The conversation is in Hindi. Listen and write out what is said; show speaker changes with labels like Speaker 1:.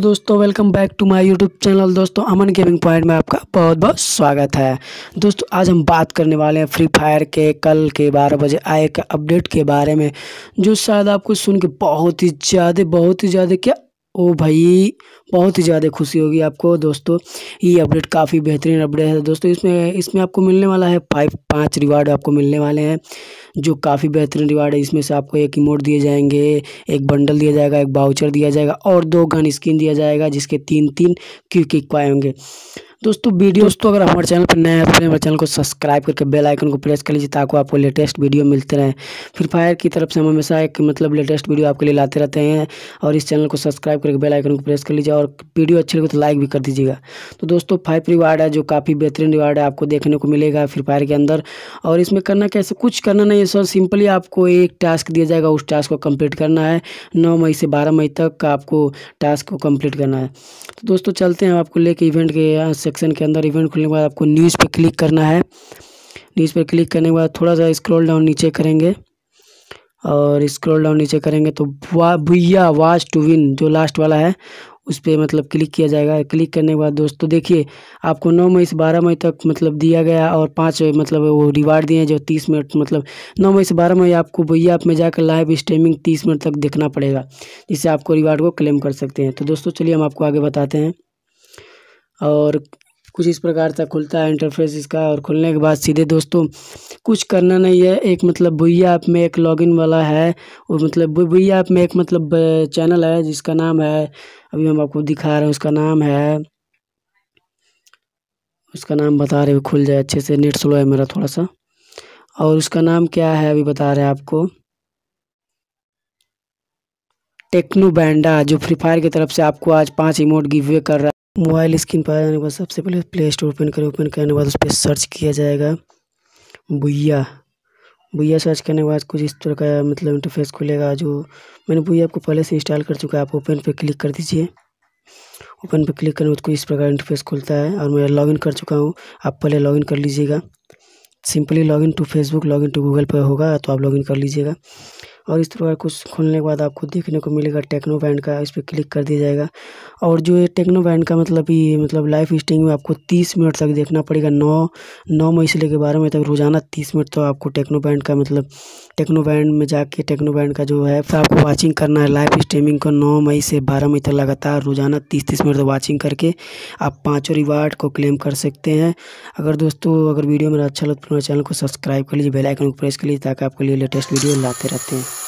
Speaker 1: दोस्तों welcome back to my YouTube channel दोस्तों अमन गेमिंग पॉइंट में आपका बहुत बहुत स्वागत है दोस्तों आज हम बात करने वाले हैं फ्री फायर के कल के बारह बजे आए के अपडेट के बारे में जो शायद आपको सुन के बहुत ही ज़्यादा बहुत ही ज़्यादा क्या ओ भाई बहुत ही ज़्यादा खुशी होगी आपको दोस्तों ये अपडेट काफ़ी बेहतरीन अपडेट है दोस्तों इसमें इसमें आपको मिलने वाला है फाइव पाँच रिवार्ड आपको मिलने वाले हैं जो काफ़ी बेहतरीन रिवार्ड है इसमें से आपको एक इमोट दिए जाएंगे एक बंडल दिया जाएगा एक बाउचर दिया जाएगा और दो गन स्किन दिया जाएगा जिसके तीन तीन क्यू किक पाए होंगे दोस्तों वीडियो दोस्तों अगर हमारे चैनल पर नए हैं तो हमारे चैनल को सब्सक्राइब करके बेल आइकन को प्रेस कर लीजिए ताकि आपको लेटेस्ट वीडियो मिलते रहें फिर फायर की तरफ से हम हमेशा एक मतलब लेटेस्ट वीडियो आपके लिए लाते रहते हैं और इस चैनल को सब्सक्राइब करके बेल आइकन को प्रेस कर लीजिए और वीडियो अच्छी लगे तो लाइक भी कर दीजिएगा तो दोस्तों फाइव रिवार्ड है जो काफ़ी बेहतरीन रिवार्ड है आपको देखने को मिलेगा फिर फायर के अंदर और इसमें करना कैसे कुछ करना नहीं है सर सिंपली आपको एक टास्क दिया जाएगा उस टास्क को कम्प्लीट करना है नौ मई से बारह मई तक आपको टास्क को कम्प्लीट करना है तो दोस्तों चलते हैं आपको लेके इवेंट के यहाँ से सेक्शन के अंदर इवेंट खुलने के बाद आपको न्यूज़ पर क्लिक करना है न्यूज़ पर क्लिक करने के बाद थोड़ा सा स्क्रॉल डाउन नीचे करेंगे और स्क्रॉल डाउन नीचे करेंगे तो वा भुया वाच टू विन जो लास्ट वाला है उस पर मतलब क्लिक किया जाएगा क्लिक करने के बाद दोस्तों देखिए आपको नौ मई से बारह मई तक मतलब दिया गया और पाँच मतलब वो रिवार्ड दिए हैं जो तीस मिनट मतलब नौ मई से बारह मई आपको भैया आप में जाकर लाइव स्ट्रीमिंग तीस मिनट तक देखना पड़ेगा जिससे आपको रिवार्ड को क्लेम कर सकते हैं तो दोस्तों चलिए हम आपको आगे बताते हैं और कुछ इस प्रकार से खुलता है इंटरफ़ेस इसका और खुलने के बाद सीधे दोस्तों कुछ करना नहीं है एक मतलब भुया ऐप में एक लॉगिन वाला है और मतलब भुया ऐप में एक मतलब चैनल है जिसका नाम है अभी हम आपको दिखा रहे हैं उसका नाम है उसका नाम बता रहे खुल जाए अच्छे से नेट स्लो है मेरा थोड़ा सा और उसका नाम क्या है अभी बता रहे हैं आपको टेक्नो बैंडा जो फ्री फायर की तरफ से आपको आज पाँच इमोट गिवे कर रहा है मोबाइल स्क्रीन पर आ जाने के बाद सबसे पहले प्ले स्टोर ओपन करें ओपन करने के बाद उस पर सर्च किया जाएगा भुया भुया सर्च करने के बाद कुछ इस तरह का मतलब इंटरफेस खुलेगा जो मैंने भुया आपको पहले से इंस्टॉल कर चुका है आप ओपन पर क्लिक कर दीजिए ओपन पर क्लिक करने कुछ इस प्रकार इंटरफेस खुलता है और मैं लॉगिन कर चुका हूँ आप पहले लॉगिन कर लीजिएगा simply login to Facebook login to Google पर होगा तो आप लॉगिन कर लीजिएगा और इस तरह कुछ खोलने के बाद आपको देखने को मिलेगा टेक्नो बैंड का इस पर क्लिक कर दिया जाएगा और जो ये टेक्नो बैंड का मतलब ये मतलब लाइफ स्टिंग में आपको तीस मिनट तक देखना पड़ेगा नौ नौ मई से लेकर बारह मई तक रोजाना तीस मिनट तो आपको टेक्नो बैंड का मतलब टेक्नो बैंड में जाके टेक्नो बैंड का जो है आपको वाचिंग करना है लाइव स्ट्रीमिंग को नौ मई से बारह मई तक लगातार रोजाना तीस तीस मिनट वाचिंग तो करके आप पाँचों रिवार्ड को क्लेम कर सकते हैं अगर दोस्तों अगर वीडियो मेरा अच्छा लगता तो मेरे चैनल को सब्सक्राइब कर लीजिए बेलाइकन को प्रेस कर लीजिए ताकि आपके लिए लेटेस्ट वीडियो लाते रहते हैं